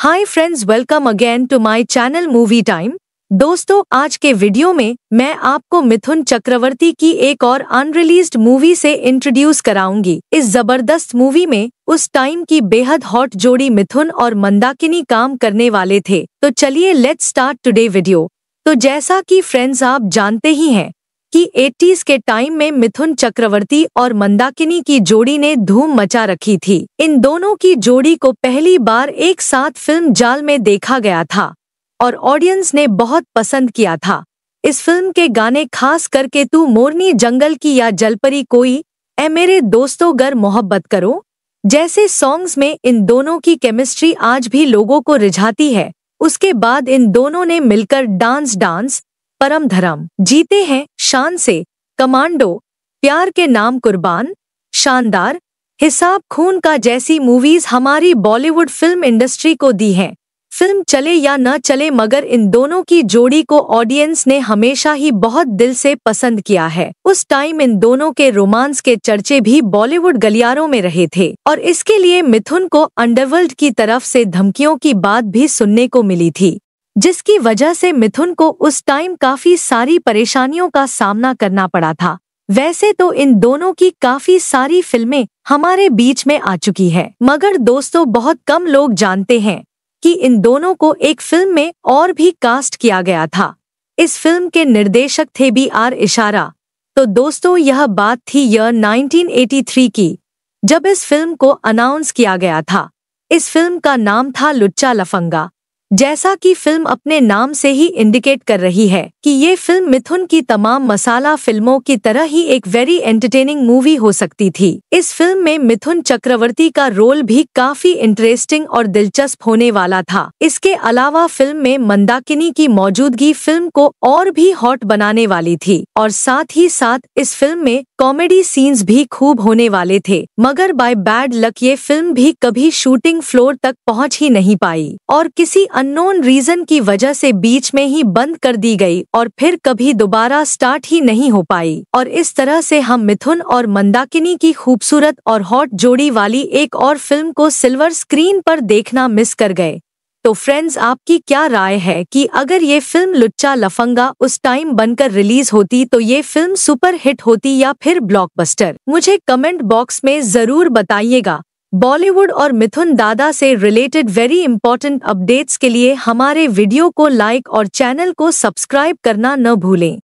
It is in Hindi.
hi friends welcome again to my channel movie time दोस्तों आज के वीडियो में मैं आपको मिथुन चक्रवर्ती की एक और अनरिलीज्ड मूवी से इंट्रोड्यूस कराऊंगी इस जबरदस्त मूवी में उस टाइम की बेहद हॉट जोड़ी मिथुन और मंदाकिनी काम करने वाले थे तो चलिए लेट्स स्टार्ट टुडे वीडियो तो जैसा कि फ्रेंड्स आप जानते ही हैं कि एटीज के टाइम में मिथुन चक्रवर्ती और मंदाकिनी की जोड़ी ने धूम मचा रखी थी इन दोनों की जोड़ी को पहली बार एक साथ फिल्म जाल में देखा गया था और ऑडियंस ने बहुत पसंद किया था इस फिल्म के गाने खास करके तू मोरनी जंगल की या जलपरी कोई ए मेरे दोस्तों गर मोहब्बत करो जैसे सॉन्ग्स में इन दोनों की केमिस्ट्री आज भी लोगों को रिझाती है उसके बाद इन दोनों ने मिलकर डांस डांस परम धर्म जीते हैं शान से कमांडो प्यार के नाम कुर्बान शानदार हिसाब खून का जैसी मूवीज हमारी बॉलीवुड फिल्म इंडस्ट्री को दी हैं फिल्म चले या न चले मगर इन दोनों की जोड़ी को ऑडियंस ने हमेशा ही बहुत दिल से पसंद किया है उस टाइम इन दोनों के रोमांस के चर्चे भी बॉलीवुड गलियारों में रहे थे और इसके लिए मिथुन को अंडरवर्ल्ड की तरफ से धमकियों की बात भी सुनने को मिली थी जिसकी वजह से मिथुन को उस टाइम काफी सारी परेशानियों का सामना करना पड़ा था वैसे तो इन दोनों की काफी सारी फिल्में हमारे बीच में आ चुकी है मगर दोस्तों बहुत कम लोग जानते हैं कि इन दोनों को एक फिल्म में और भी कास्ट किया गया था इस फिल्म के निर्देशक थे बी आर इशारा तो दोस्तों यह बात थी यह 1983 की जब इस फिल्म को अनाउंस किया गया था इस फिल्म का नाम था लुच्चा लफंगा जैसा कि फिल्म अपने नाम से ही इंडिकेट कर रही है कि ये फिल्म मिथुन की तमाम मसाला फिल्मों की तरह ही एक वेरी एंटरटेनिंग मूवी हो सकती थी इस फिल्म में मिथुन चक्रवर्ती का रोल भी काफी इंटरेस्टिंग और दिलचस्प होने वाला था इसके अलावा फिल्म में मंदाकिनी की मौजूदगी फिल्म को और भी हॉट बनाने वाली थी और साथ ही साथ इस फिल्म में कॉमेडी सीन्स भी खूब होने वाले थे मगर बाय बैड लक ये फिल्म भी कभी शूटिंग फ्लोर तक पहुँच ही नहीं पाई और किसी अननोन रीजन की वजह से बीच में ही बंद कर दी गई और फिर कभी दोबारा स्टार्ट ही नहीं हो पाई और इस तरह से हम मिथुन और मंदाकिनी की खूबसूरत और हॉट जोड़ी वाली एक और फिल्म को सिल्वर स्क्रीन पर देखना मिस कर गए तो फ्रेंड्स आपकी क्या राय है कि अगर ये फिल्म लुच्चा लफंगा उस टाइम बनकर रिलीज होती तो ये फिल्म सुपर हिट होती या फिर ब्लॉकबस्टर मुझे कमेंट बॉक्स में जरूर बताइएगा बॉलीवुड और मिथुन दादा से रिलेटेड वेरी इंपॉर्टेंट अपडेट्स के लिए हमारे वीडियो को लाइक और चैनल को सब्सक्राइब करना न भूलें